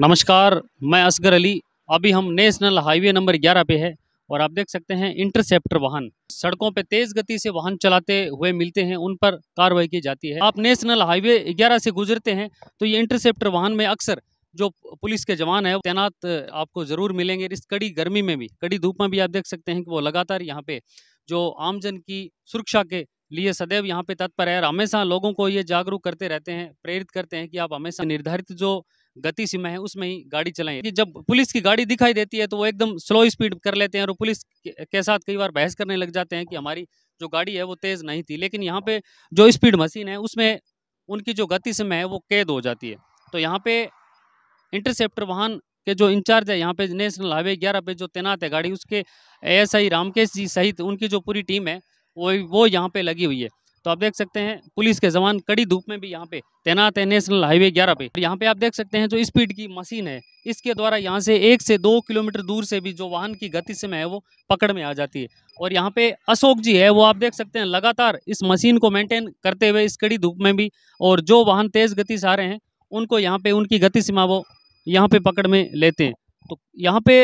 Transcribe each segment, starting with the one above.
नमस्कार मैं असगर अली अभी हम नेशनल हाईवे नंबर 11 पे है और आप देख सकते हैं इंटरसेप्टर वाहन सड़कों पे तेज गति से वाहन चलाते हुए मिलते हैं उन पर कार्रवाई की जाती है आप नेशनल हाईवे 11 से गुजरते हैं तो ये इंटरसेप्टर वाहन में अक्सर जो पुलिस के जवान है तैनात आपको ज़रूर मिलेंगे इस कड़ी गर्मी में भी कड़ी धूप में भी आप देख सकते हैं कि वो लगातार यहाँ पे जो आमजन की सुरक्षा के लिए सदैव यहाँ पे तत्पर है और हमेशा लोगों को ये जागरूक करते रहते हैं प्रेरित करते हैं कि आप हमेशा निर्धारित जो गति सीमा है उसमें ही गाड़ी चलाएं कि जब पुलिस की गाड़ी दिखाई देती है तो वो एकदम स्लो स्पीड कर लेते हैं और पुलिस के साथ कई बार बहस करने लग जाते हैं कि हमारी जो गाड़ी है वो तेज़ नहीं थी लेकिन यहाँ पे जो स्पीड मशीन है उसमें उनकी जो गति सीमा है वो कैद हो जाती है तो यहाँ पे इंटरसेप्टर वाहन के जो इंचार्ज है यहाँ पे नेशनल हाईवे ग्यारह पे जो तैनात है गाड़ी उसके एस आई रामकेश जी सहित उनकी जो पूरी टीम है वो वो यहाँ पे लगी हुई है तो आप देख सकते हैं पुलिस के जवान कड़ी धूप में भी यहाँ पे तैनात है नेशनल हाईवे 11 पे यहाँ पे आप देख सकते हैं जो स्पीड की मशीन है इसके द्वारा यहाँ से एक से दो किलोमीटर दूर से भी जो वाहन की गति से है वो पकड़ में आ जाती है और यहाँ पे अशोक जी है वो आप देख सकते हैं लगातार इस मशीन को मेंटेन करते हुए इस कड़ी धूप में भी और जो वाहन तेज़ गति से आ रहे हैं उनको यहाँ पे उनकी गति सीमा वो यहाँ पे पकड़ में लेते हैं तो यहाँ पे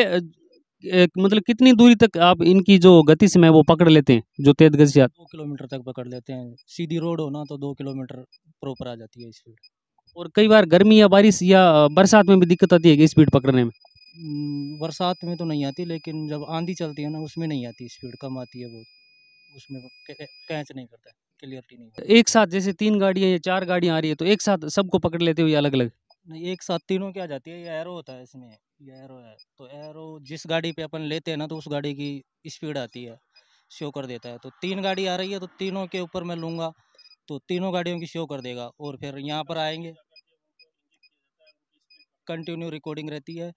मतलब कितनी दूरी तक आप इनकी जो गति से मैं वो पकड़ लेते हैं जो तेज गति से दो किलोमीटर तक पकड़ लेते हैं सीधी रोड हो ना तो दो किलोमीटर प्रॉपर आ जाती है स्पीड और कई बार गर्मी या बारिश या बरसात में भी दिक्कत आती है स्पीड पकड़ने में हम्म, बरसात में तो नहीं आती लेकिन जब आंधी चलती है ना उसमें नहीं आती स्पीड कम आती है बहुत उसमें कैच नहीं करता क्लियरिटी नहीं एक साथ जैसे तीन गाड़ियाँ या चार गाड़ियाँ आ रही है तो एक साथ सबको पकड़ लेते हुए अलग अलग नहीं एक साथ तीनों की आ जाती है ये एरो होता है इसमें ये एरो है तो एरो जिस गाड़ी पे अपन लेते हैं ना तो उस गाड़ी की स्पीड आती है शो कर देता है तो तीन गाड़ी आ रही है तो तीनों के ऊपर मैं लूँगा तो तीनों गाड़ियों की शो कर देगा और फिर यहाँ पर आएंगे कंटिन्यू रिकॉर्डिंग रहती है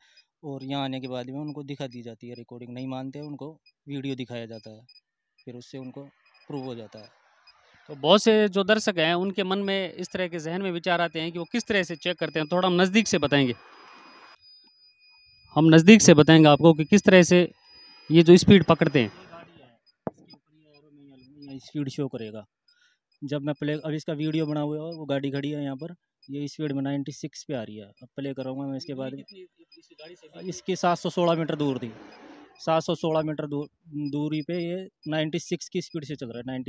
और यहाँ आने के बाद में उनको दिखा दी जाती है रिकॉर्डिंग नहीं मानते उनको वीडियो दिखाया जाता है फिर उससे उनको प्रूव हो जाता है तो बहुत से जो दर्शक हैं उनके मन में इस तरह के जहन में विचार आते हैं कि वो किस तरह से चेक करते हैं तो थोड़ा हम नज़दीक से बताएंगे हम नज़दीक से बताएंगे आपको कि किस तरह से ये जो स्पीड पकड़ते हैं स्पीड शो करेगा जब मैं प्ले अब इसका वीडियो बना हुआ है वो गाड़ी खड़ी है यहाँ पर ये स्पीड में नाइन्टी सिक्स पे आ रही है अब प्ले करूँगा मैं इसके बाद इसकी सात सौ सोलह मीटर दूर थी सात सौ सोलह मीटर दूर दूरी पे ये 96 की स्पीड से चल रहा है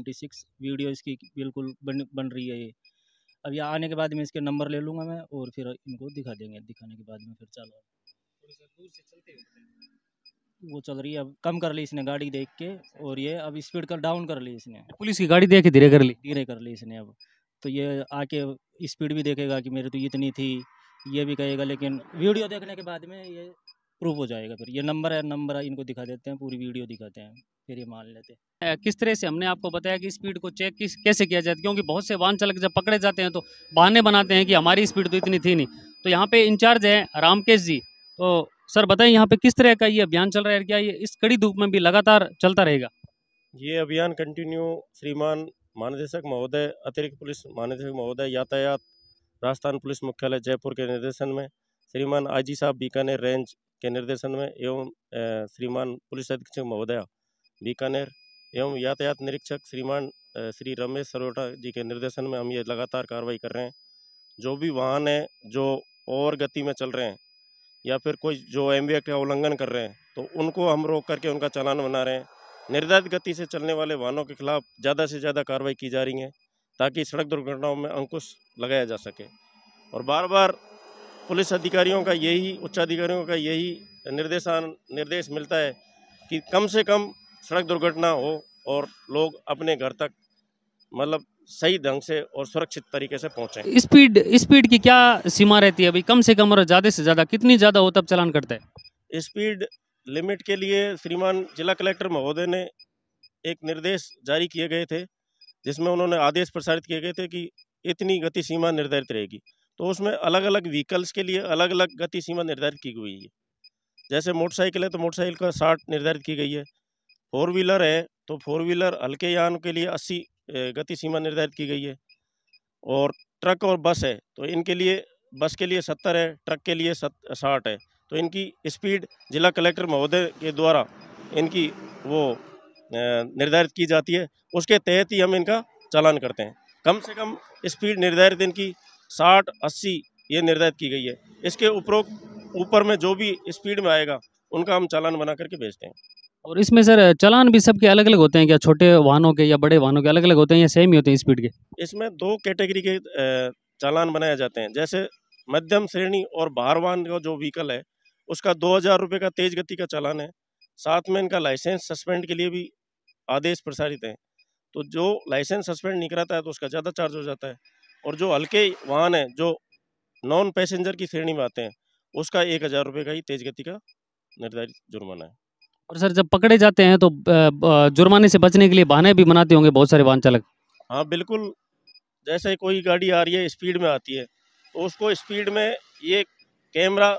95, 96 वीडियो इसकी बिल्कुल बन बन रही है ये अब यहाँ आने के बाद में इसके नंबर ले लूँगा मैं और फिर इनको दिखा देंगे दिखाने के बाद में फिर चलो वो चल रही है अब कम कर ली इसने गाड़ी देख के और ये अब स्पीड कर डाउन कर ली इसने पुलिस की गाड़ी देख के धीरे कर ली धीरे कर ली इसने अब तो ये आके स्पीड भी देखेगा कि मेरी तो इतनी थी ये भी कहेगा लेकिन वीडियो देखने के बाद में ये प्रूफ हो जाएगा फिर ये नंबर है नंबर है इनको दिखा देते हैं पूरी वीडियो दिखाते हैं फिर ये मान लेते हैं किस तरह से हमने आपको बताया कि स्पीड को चेक किस कैसे किया जाए क्योंकि बहुत से वाहन चालक जब पकड़े जाते हैं तो बहाने बनाते हैं कि हमारी स्पीड तो इतनी थी नहीं तो यहाँ पे इंचार्ज है रामकेश जी तो सर बताएं यहाँ पे किस तरह का ये अभियान चल रहा है क्या ये इस कड़ी धूप में भी लगातार चलता रहेगा ये अभियान कंटिन्यू श्रीमान महानिदेशक महोदय अतिरिक्त पुलिस महानिदेशक महोदय यातायात राजस्थान पुलिस मुख्यालय जयपुर के निर्देशन में श्रीमान आईजी साहब बीकानेर रेंज के निर्देशन में एवं श्रीमान पुलिस अधीक्षक महोदया बीकानेर एवं यातायात निरीक्षक श्रीमान श्री रमेश सरोटा जी के निर्देशन में हम ये लगातार कार्रवाई कर रहे हैं जो भी वाहन है जो और गति में चल रहे हैं या फिर कोई जो एम वी का उल्लंघन कर रहे हैं तो उनको हम रोक करके उनका चालान बना रहे हैं निर्धारित गति से चलने वाले वाहनों के खिलाफ ज़्यादा से ज़्यादा कार्रवाई की जा रही है ताकि सड़क दुर्घटनाओं में अंकुश लगाया जा सके और बार बार पुलिस अधिकारियों का यही उच्चाधिकारियों का यही निर्देशान निर्देश मिलता है कि कम से कम सड़क दुर्घटना हो और लोग अपने घर तक मतलब सही ढंग से और सुरक्षित तरीके से पहुँचें स्पीड स्पीड की क्या सीमा रहती है अभी कम से कम और ज़्यादा से ज़्यादा कितनी ज़्यादा हो तब चलान करते हैं स्पीड लिमिट के लिए श्रीमान जिला कलेक्टर महोदय ने एक निर्देश जारी किए गए थे जिसमें उन्होंने आदेश प्रसारित किए गए थे कि इतनी गति सीमा निर्धारित रहेगी तो उसमें अलग अलग व्हीकल्स के लिए अलग अलग गति सीमा निर्धारित की गई है जैसे मोटरसाइकिल है तो मोटरसाइकिल का साठ निर्धारित की गई है फोर व्हीलर है तो फोर व्हीलर हल्के यान के लिए अस्सी गति सीमा निर्धारित की गई है और ट्रक और बस है तो इनके लिए बस के लिए सत्तर है ट्रक के लिए साठ है तो इनकी स्पीड जिला कलेक्टर महोदय के द्वारा इनकी वो निर्धारित की जाती है उसके तहत ही हम इनका चालान करते हैं कम से कम स्पीड निर्धारित इनकी साठ अस्सी ये निर्धारित की गई है इसके उपरोक्त ऊपर में जो भी स्पीड में आएगा उनका हम चालान बना करके भेजते हैं और इसमें सर चालान भी सबके अलग अलग होते हैं क्या छोटे वाहनों के या बड़े वाहनों के अलग अलग होते हैं या सेम ही होते हैं स्पीड के इसमें दो कैटेगरी के चालान बनाए जाते हैं जैसे मध्यम श्रेणी और बाहर वाहन का जो व्हीकल है उसका दो हज़ार रुपये का तेज़ गति का चालान है साथ में इनका लाइसेंस सस्पेंड के लिए भी आदेश प्रसारित हैं तो जो लाइसेंस सस्पेंड नहीं कराता है तो उसका ज़्यादा चार्ज हो जाता है और जो हल्के वाहन हैं जो नॉन पैसेंजर की श्रेणी में आते हैं उसका एक हज़ार रुपये का ही तेज़ गति का निर्धारित जुर्माना है और सर जब पकड़े जाते हैं तो जुर्माने से बचने के लिए बहाने भी बनाते होंगे बहुत सारे वाहन चालक हाँ बिल्कुल जैसे कोई गाड़ी आ रही है स्पीड में आती है तो उसको स्पीड में ये कैमरा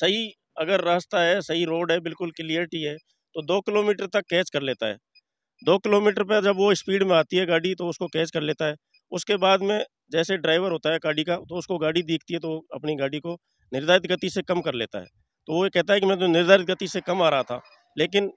सही अगर रास्ता है सही रोड है बिल्कुल क्लियरिटी है तो दो किलोमीटर तक कैच कर लेता है दो किलोमीटर पर जब वो स्पीड में आती है गाड़ी तो उसको कैच कर लेता है उसके बाद में जैसे ड्राइवर होता है गाड़ी का तो उसको गाड़ी दिखती है तो अपनी गाड़ी को निर्धारित गति से कम कर लेता है तो वो कहता है कि मैं तो निर्धारित गति से कम आ रहा था लेकिन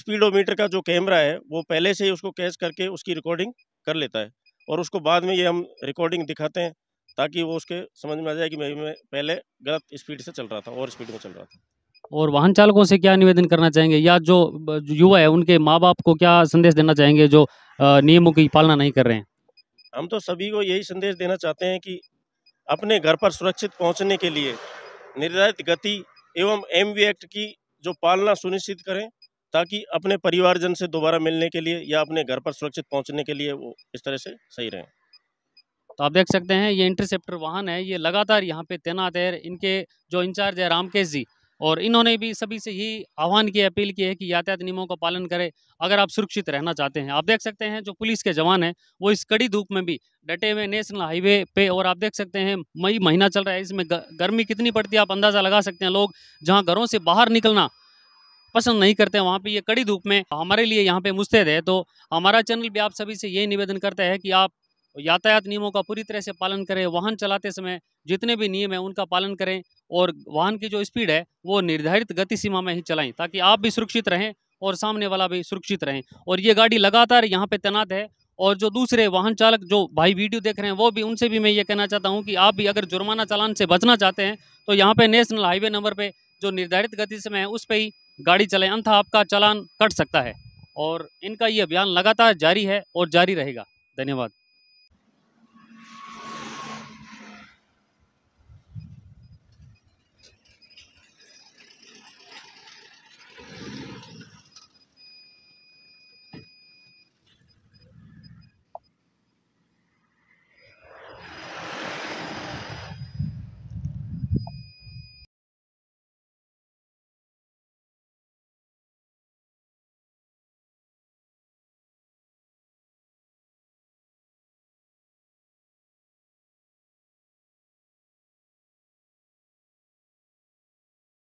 स्पीडोमीटर का जो कैमरा है वो पहले से ही उसको कैच करके उसकी रिकॉर्डिंग कर लेता है और उसको बाद में ये हम रिकॉर्डिंग दिखाते हैं ताकि वो उसके समझ में आ जाए कि मैं पहले गलत स्पीड से चल रहा था और स्पीड में चल रहा था और वाहन चालकों से क्या निवेदन करना चाहेंगे या जो युवा है उनके माँ बाप को क्या संदेश देना चाहेंगे जो नियमों की पालना नहीं कर रहे हैं हम तो सभी को यही संदेश देना चाहते हैं कि अपने घर पर सुरक्षित पहुंचने के लिए निर्धारित गति एवं एम एक्ट की जो पालना सुनिश्चित करें ताकि अपने परिवारजन से दोबारा मिलने के लिए या अपने घर पर सुरक्षित पहुंचने के लिए वो इस तरह से सही रहें तो आप देख सकते हैं ये इंटरसेप्टर वाहन है ये लगातार यहाँ पे तैनात है इनके जो इंचार्ज है रामकेश जी और इन्होंने भी सभी से यही आह्वान की अपील की है कि यातायात नियमों का पालन करें अगर आप सुरक्षित रहना चाहते हैं आप देख सकते हैं जो पुलिस के जवान हैं वो इस कड़ी धूप में भी डटे हुए नेशनल हाईवे पे और आप देख सकते हैं मई महीना चल रहा है इसमें गर्मी कितनी पड़ती है आप अंदाज़ा लगा सकते हैं लोग जहाँ घरों से बाहर निकलना पसंद नहीं करते हैं वहाँ पर ये कड़ी धूप में हमारे लिए यहाँ पे मुस्तैद है तो हमारा चैनल भी आप सभी से यही निवेदन करता है कि आप यातायात नियमों का पूरी तरह से पालन करें वाहन चलाते समय जितने भी नियम हैं उनका पालन करें और वाहन की जो स्पीड है वो निर्धारित गति सीमा में ही चलाएं ताकि आप भी सुरक्षित रहें और सामने वाला भी सुरक्षित रहें और ये गाड़ी लगातार यहाँ पे तैनात है और जो दूसरे वाहन चालक जो भाई वीडियो देख रहे हैं वो भी उनसे भी मैं ये कहना चाहता हूँ कि आप भी अगर जुर्माना चालान से बचना चाहते हैं तो यहाँ पर नेशनल हाईवे नंबर पर जो निर्धारित गति सीमा है उस पर ही गाड़ी चलाएँ अंथा आपका चालान कट सकता है और इनका ये अभियान लगातार जारी है और जारी रहेगा धन्यवाद